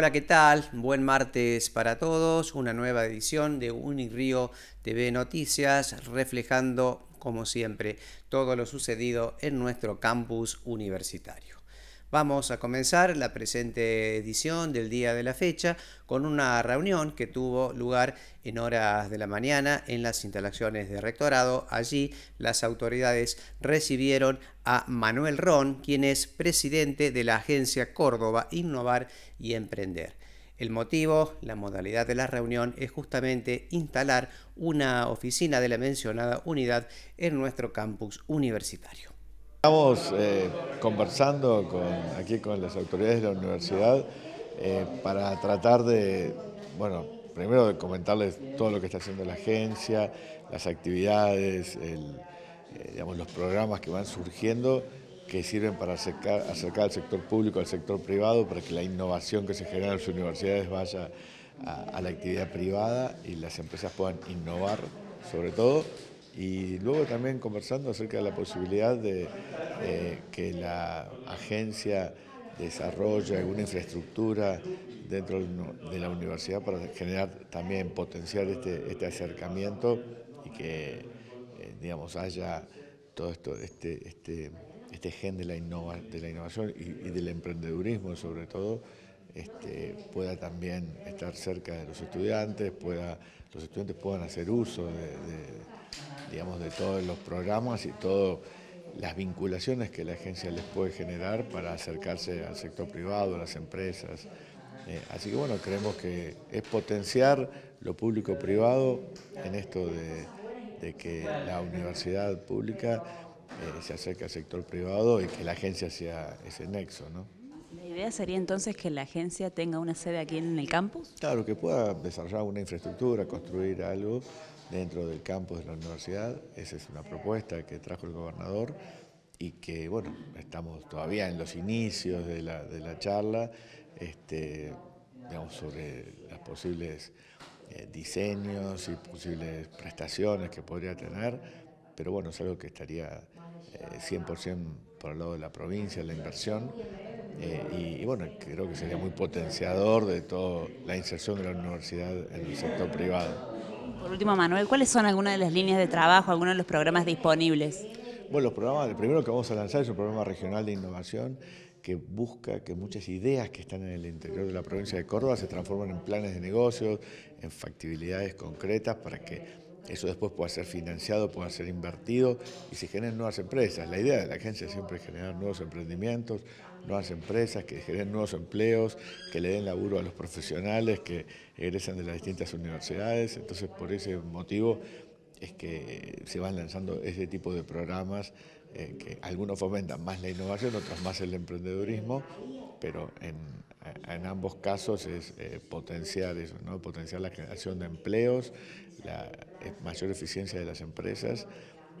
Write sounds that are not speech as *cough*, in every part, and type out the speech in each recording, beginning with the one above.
Hola, ¿qué tal? Buen martes para todos. Una nueva edición de Unirío TV Noticias reflejando, como siempre, todo lo sucedido en nuestro campus universitario. Vamos a comenzar la presente edición del día de la fecha con una reunión que tuvo lugar en horas de la mañana en las instalaciones de rectorado. Allí las autoridades recibieron a Manuel Ron, quien es presidente de la agencia Córdoba Innovar y Emprender. El motivo, la modalidad de la reunión es justamente instalar una oficina de la mencionada unidad en nuestro campus universitario. Estamos eh, conversando aquí con las autoridades de la universidad eh, para tratar de, bueno, primero de comentarles todo lo que está haciendo la agencia, las actividades, eh, digamos, los programas que van surgiendo que sirven para acercar, al sector público al sector privado para que la innovación que se genera en las universidades vaya a la actividad privada y las empresas puedan innovar sobre todo y luego también conversando acerca de la posibilidad de eh, que la agencia desarrolle una infraestructura dentro de la universidad para generar también, potenciar este, este acercamiento y que, eh, digamos, haya todo esto, este, este, este, gen de la, innova, de la innovación y, del emprendedurismo sobre todo, este, pueda también estar cerca de los estudiantes, pueda, los estudiantes puedan hacer uso de digamos, de todos los programas y todas las vinculaciones que la agencia les puede generar para acercarse al sector privado, a las empresas. Eh, así que bueno, creemos que es potenciar lo público-privado en esto de, que la universidad pública eh, se acerque al sector privado y que la agencia sea ese nexo, ¿no? ¿La idea sería entonces que la agencia tenga una sede aquí en el campus? Claro, que pueda desarrollar una infraestructura, construir algo dentro del campus de la universidad. Esa es una propuesta que trajo el gobernador y que, bueno, estamos todavía en los inicios de la, de la charla, este, sobre las posibles eh, diseños y posibles prestaciones que podría tener, pero bueno, es algo que estaría 100% eh, por el lado de la provincia, la inversión, eh, y, bueno, creo que sería muy potenciador de toda la inserción de la universidad en el sector privado. Por último, Manuel, ¿cuáles son algunas de las líneas de trabajo, algunos de los programas disponibles? Bueno, los programas, el primero que vamos a lanzar es un programa regional de innovación que busca que muchas ideas que están en el interior de la provincia de Córdoba se transformen en planes de negocios, en factibilidades concretas para que eso después pueda ser financiado, pueda ser invertido y se generen nuevas empresas. La idea de la agencia siempre es generar nuevos emprendimientos, nuevas empresas, que generen nuevos empleos, que le den laburo a los profesionales que egresan de las distintas universidades. Entonces, por ese motivo es que se van lanzando ese tipo de programas eh, que algunos fomentan más la innovación, otros más el emprendedurismo, pero en, ambos casos es eh, potenciar eso, ¿no? potenciar la creación de empleos, la mayor eficiencia de las empresas,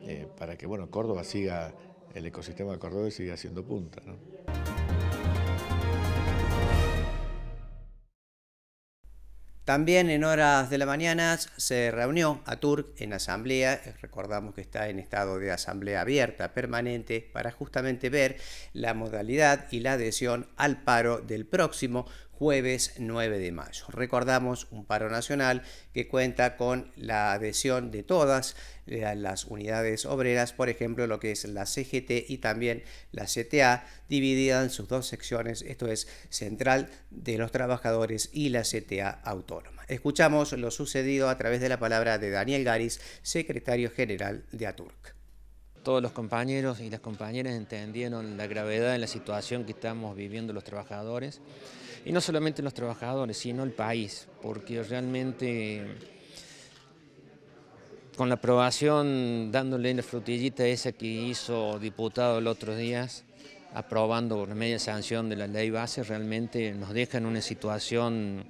eh, para que bueno, Córdoba siga el ecosistema de y sigue haciendo punta. También en horas de la mañana se reunió a Turk en asamblea, eh, recordamos que está en estado de asamblea abierta permanente para justamente ver la modalidad y la adhesión al paro del próximo jueves 9 de mayo. Recordamos un paro nacional que cuenta con la adhesión de todas eh, las unidades obreras, por ejemplo lo que es la CGT y también la CTA, dividida en sus dos secciones, esto es Central de los Trabajadores y la CTA Autónoma. Escuchamos lo sucedido a través de la palabra de Daniel Garis, secretario general de ATURC todos los compañeros y las compañeras entendieron la gravedad de la situación que estamos viviendo los trabajadores y no solamente los trabajadores, sino el país, porque realmente con la aprobación, dándole la frutillita esa que hizo diputado el otro día, aprobando la media sanción de la ley base, realmente nos deja en una situación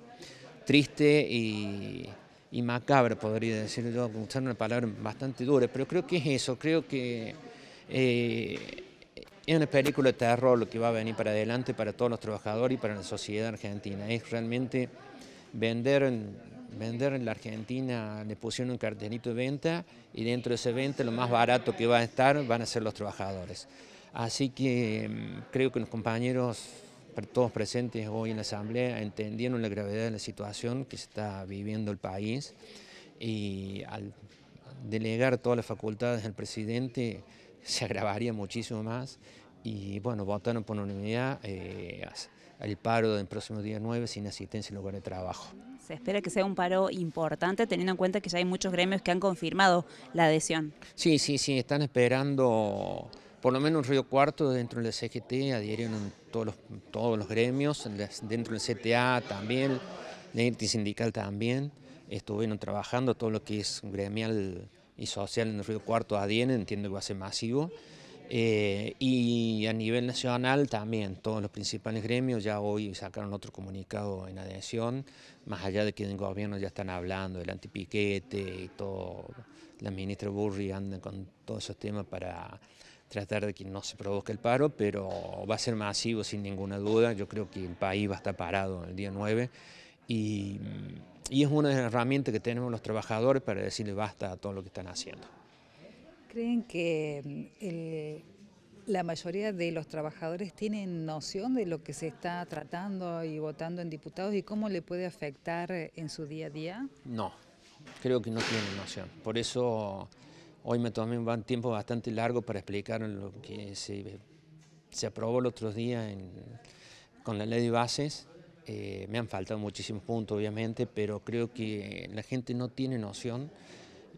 triste y, y macabra, podría decirlo, usar una palabra bastante dura, pero creo que es eso, creo que... Eh, es una película de terror lo que va a venir para adelante para todos los trabajadores y para la sociedad argentina. Es realmente vender en, vender la Argentina, le pusieron un cartelito de venta y dentro de ese venta lo más barato que va a estar van a ser los trabajadores. Así que mm, creo que los compañeros, todos presentes hoy en la Asamblea, entendieron la gravedad de la situación que está viviendo el país y al delegar todas las facultades al presidente, *laughs* se agravaría muchísimo más y bueno, votaron por unanimidad eh, el paro del próximo día 9 sin asistencia en lugar de trabajo. Se espera que sea un paro importante teniendo en cuenta que ya hay muchos gremios que han confirmado la adhesión. Sí, sí, sí, están esperando por lo menos Río Cuarto dentro del CGT, adhieren todos los, todos los gremios, dentro del CTA también, la sindical también, estuvieron trabajando todo lo que es gremial y social en el Río Cuarto ADN, entiendo que va a ser masivo. Eh, y a nivel nacional también, todos los principales gremios ya hoy sacaron otro comunicado en adhesión, más allá de que en el gobierno ya están hablando del antipiquete y todo, la ministra Burri anda con todos esos temas para tratar de que no se produzca el paro, pero va a ser masivo sin ninguna duda, yo creo que el país va a estar parado el día 9 y y es una de las herramientas que tenemos los trabajadores para decirle basta a todo lo que están haciendo. ¿Creen que mm, la mayoría de los trabajadores tienen noción de lo que se está tratando y votando en diputados y cómo le puede afectar eh, en su día a día? No, creo que no tienen noción. Por eso hoy me tomé un tiempo bastante largo para explicar lo que se, aprobó el otro día con la ley de bases eh, me han faltado muchísimos puntos, obviamente, pero creo que la gente no tiene noción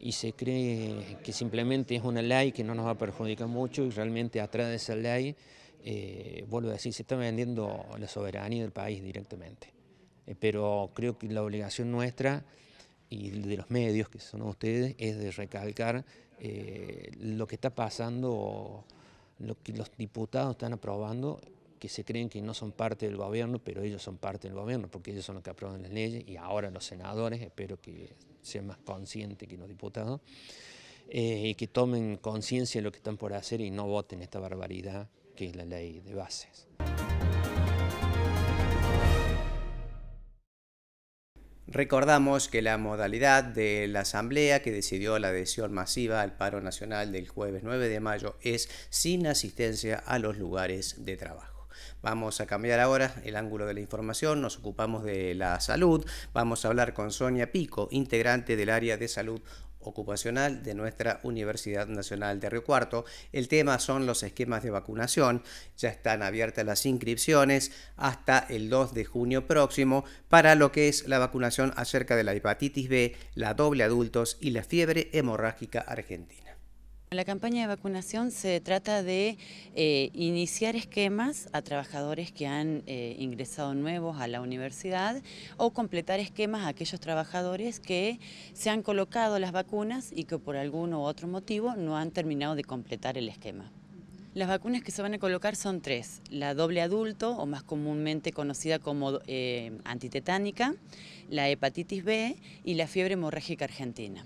y se cree que simplemente es una ley que no nos va a perjudicar mucho y realmente atrás de esa ley, eh, vuelvo a decir, se está vendiendo la soberanía del país directamente. Eh, pero creo que la obligación nuestra y de los medios, que son ustedes, es de recalcar lo que está pasando, lo que los diputados están aprobando que se creen que no son parte del gobierno, pero ellos son parte del gobierno, porque ellos son los que aprueban las leyes y ahora los senadores, espero que sean más conscientes que los diputados, eh, y que tomen conciencia de lo que están por hacer y no voten esta barbaridad que es la ley de bases. Recordamos que la modalidad de la Asamblea que decidió la adhesión masiva al paro nacional del jueves 9 de mayo es sin asistencia a los lugares de trabajo. Vamos a cambiar ahora el ángulo de la información, nos ocupamos de la salud, vamos a hablar con Sonia Pico, integrante del área de salud ocupacional de nuestra Universidad Nacional de Río Cuarto. El tema son los esquemas de vacunación. Ya están abiertas las inscripciones hasta el 2 de junio próximo para lo que es la vacunación acerca de la hepatitis B, la doble adultos y la fiebre hemorrágica argentina. La campaña de vacunación se trata de eh, iniciar esquemas a trabajadores que han eh, ingresado nuevos a la universidad o completar esquemas a aquellos trabajadores que se han colocado las vacunas y que por algún u otro motivo no han terminado de completar el esquema. Las vacunas que se van a colocar son tres, la doble adulto o más comúnmente conocida como eh, antitetánica, la hepatitis B y la fiebre hemorrágica argentina.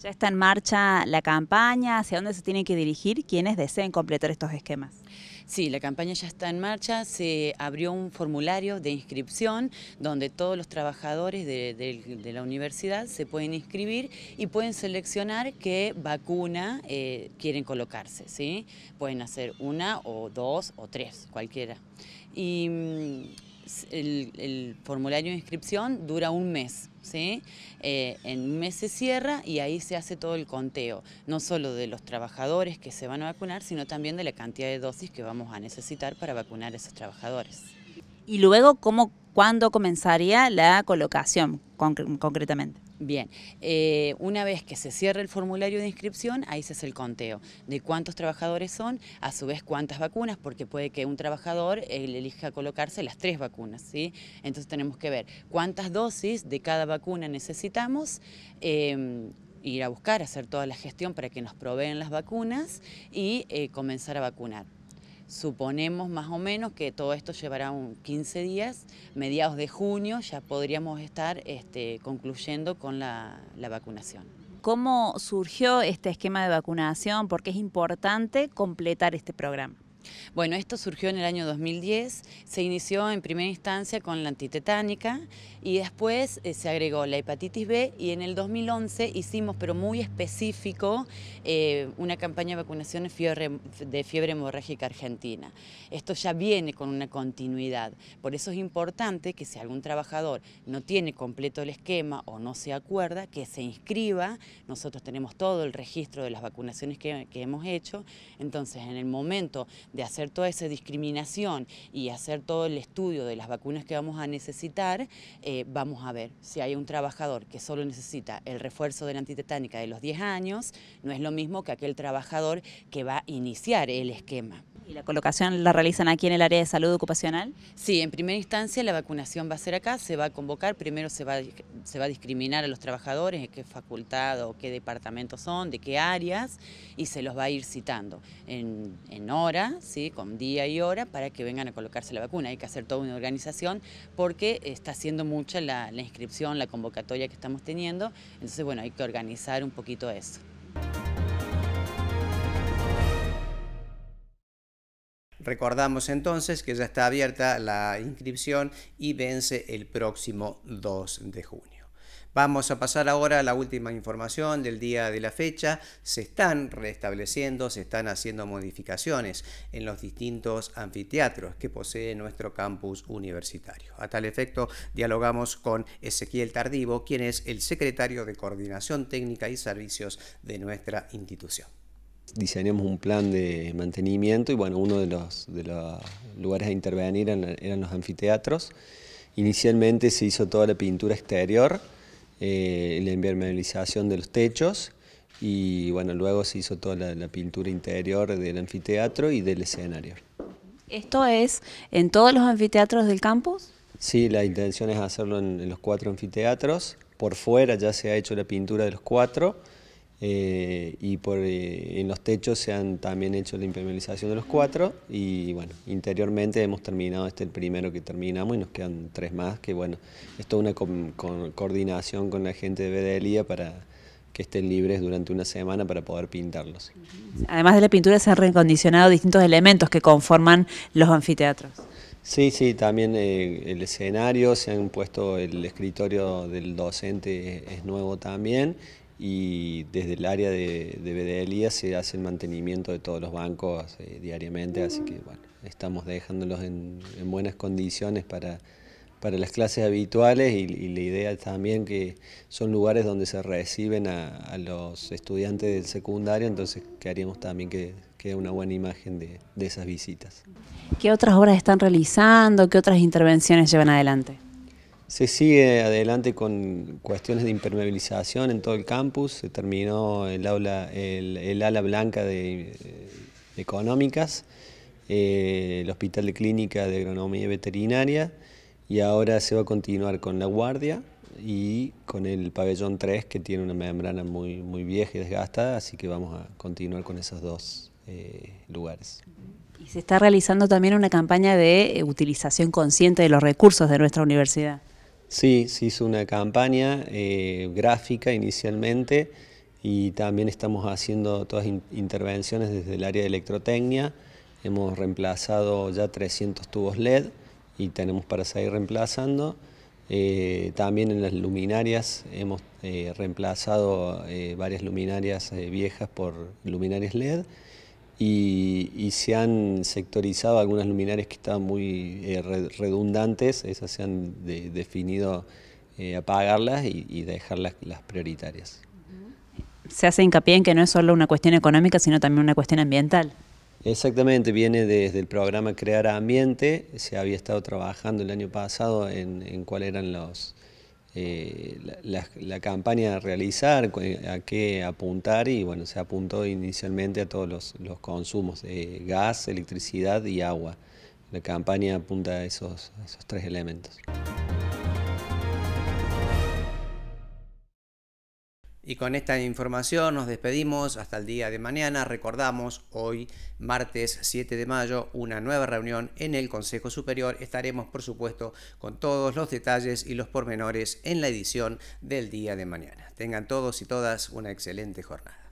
¿Ya está en marcha la campaña? ¿Hacia dónde se tienen que dirigir quienes deseen completar estos esquemas? Sí, la campaña ya está en marcha. Se abrió un formulario de inscripción donde todos los trabajadores de, la universidad se pueden inscribir y pueden seleccionar qué vacuna eh, quieren colocarse. ¿sí? Pueden hacer una o dos o tres, cualquiera. Y mm, el, formulario de inscripción dura un mes, ¿sí? Eh, en un mes se cierra y ahí se hace todo el conteo, no solo de los trabajadores que se van a vacunar, sino también de la cantidad de dosis que vamos a necesitar para vacunar a esos trabajadores. Y luego, ¿cómo, ¿cuándo comenzaría la colocación concretamente? Bien, eh, una vez que se cierra el formulario de inscripción, ahí se hace el conteo de cuántos trabajadores son, a su vez cuántas vacunas, porque puede que un trabajador elija colocarse las tres vacunas, ¿sí? Entonces tenemos que ver cuántas dosis de cada vacuna necesitamos, em, ir a buscar, hacer toda la gestión para que nos proveen las vacunas y eh, comenzar a vacunar. Suponemos más o menos que todo esto llevará 15 días, mediados de junio ya podríamos estar este, concluyendo con la, vacunación. ¿Cómo surgió este esquema de vacunación? ¿Por qué es importante completar este programa. Bueno, esto surgió en el año 2010, se inició en primera instancia con la antitetánica y después eh, se agregó la hepatitis B y en el 2011 hicimos, pero muy específico, eh, una campaña de vacunación de fiebre hemorrágica argentina. Esto ya viene con una continuidad, por eso es importante que si algún trabajador no tiene completo el esquema o no se acuerda, que se inscriba, nosotros tenemos todo el registro de las vacunaciones que, que hemos hecho, entonces en el momento de de hacer toda esa discriminación y hacer todo el estudio de las vacunas que vamos a necesitar, eh, vamos a ver si hay un trabajador que solo necesita el refuerzo de la antitetánica de los 10 años, no es lo mismo que aquel trabajador que va a iniciar el esquema. ¿Y la colocación la realizan aquí en el área de salud ocupacional? Sí, en primera instancia la vacunación va a ser acá, se va a convocar, primero se va, se va a discriminar a los trabajadores, qué facultad o qué departamento son, de qué áreas, y se los va a ir citando en, hora, ¿sí? con día y hora, para que vengan a colocarse la vacuna. Hay que hacer toda una organización porque está siendo mucha la, la inscripción, la convocatoria que estamos teniendo, entonces bueno, hay que organizar un poquito eso. Recordamos entonces que ya está abierta la inscripción y vence el próximo 2 de junio. Vamos a pasar ahora a la última información del día de la fecha. Se están restableciendo, se están haciendo modificaciones en los distintos anfiteatros que posee nuestro campus universitario. A tal efecto, dialogamos con Ezequiel Tardivo, quien es el secretario de Coordinación Técnica y Servicios de nuestra institución diseñamos un plan de mantenimiento y bueno, uno de los, de los lugares a intervenir eran, los anfiteatros. Inicialmente se hizo toda la pintura exterior, eh, la impermeabilización de los techos y bueno, luego se hizo toda la, pintura interior del anfiteatro y del escenario. ¿Esto es en todos los anfiteatros del campus? Sí, la intención es hacerlo en los cuatro anfiteatros. Por fuera ya se ha hecho la pintura de los cuatro eh, y por, eh, en los techos se han también hecho la impermeabilización de los cuatro y bueno, interiormente hemos terminado este el primero que terminamos y nos quedan tres más que bueno, es toda una coordinación con la gente de Elía para que estén libres durante una semana para poder pintarlos. Además de la pintura se han recondicionado distintos elementos que conforman los anfiteatros. Sí, sí, también eh, el escenario, se han puesto el escritorio del docente es nuevo también y desde el área de, de BDLIA se hace el mantenimiento de todos los bancos eh, diariamente, así que bueno, estamos dejándolos en, buenas condiciones para, las clases habituales y, la idea también que son lugares donde se reciben a, los estudiantes del secundario, entonces queríamos también que quede una buena imagen de, de esas visitas. ¿Qué otras obras están realizando? ¿Qué otras intervenciones llevan adelante? Se sigue adelante con cuestiones de impermeabilización en todo el campus. Se terminó el, aula, el, ala blanca de, eh, económicas, eh, el hospital de clínica de agronomía y veterinaria y ahora se va a continuar con la guardia y con el pabellón 3 que tiene una membrana muy, vieja y desgastada, así que vamos a continuar con esos dos eh, lugares. Y se está realizando también una campaña de utilización consciente de los recursos de nuestra universidad. Sí, se hizo una campaña eh, gráfica inicialmente y también estamos haciendo todas intervenciones desde el área de electrotecnia. Hemos reemplazado ya 300 tubos LED y tenemos para seguir reemplazando. Eh, también en las luminarias hemos eh, reemplazado varias luminarias viejas por luminarias LED y, se han sectorizado algunas luminarias que estaban muy eh, redundantes, esas se han definido eh, apagarlas y, dejarlas las prioritarias. Se hace hincapié en que no es solo una cuestión económica, sino también una cuestión ambiental. Exactamente, viene desde el programa Crear Ambiente, se había estado trabajando el año pasado en cuáles eran los, eh, la, campaña a realizar, eh, a qué apuntar y bueno, se apuntó inicialmente a todos los, consumos, de gas, electricidad y agua. La campaña apunta a esos, a esos tres elementos. Y con esta información nos despedimos hasta el día de mañana. Recordamos, hoy martes 7 de mayo, una nueva reunión en el Consejo Superior. Estaremos, por supuesto, con todos los detalles y los pormenores en la edición del día de mañana. Tengan todos y todas una excelente jornada.